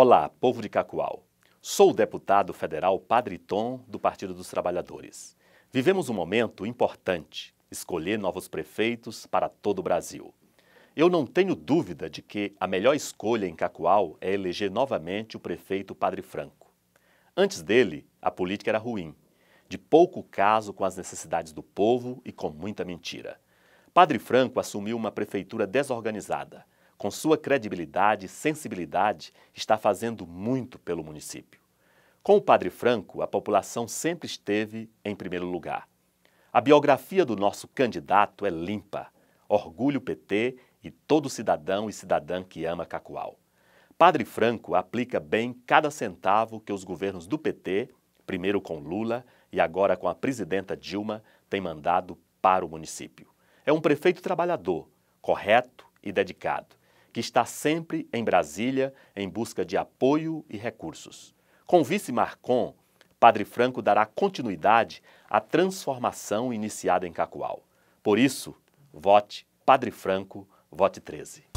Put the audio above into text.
Olá, povo de Cacoal. Sou o deputado federal Padre Tom, do Partido dos Trabalhadores. Vivemos um momento importante, escolher novos prefeitos para todo o Brasil. Eu não tenho dúvida de que a melhor escolha em Cacoal é eleger novamente o prefeito Padre Franco. Antes dele, a política era ruim, de pouco caso com as necessidades do povo e com muita mentira. Padre Franco assumiu uma prefeitura desorganizada, com sua credibilidade e sensibilidade, está fazendo muito pelo município. Com o Padre Franco, a população sempre esteve em primeiro lugar. A biografia do nosso candidato é limpa. Orgulho PT e todo cidadão e cidadã que ama Cacoal. Padre Franco aplica bem cada centavo que os governos do PT, primeiro com Lula e agora com a presidenta Dilma, têm mandado para o município. É um prefeito trabalhador, correto e dedicado que está sempre em Brasília em busca de apoio e recursos. Com o vice Marcon, Padre Franco dará continuidade à transformação iniciada em Cacoal. Por isso, vote Padre Franco, vote 13.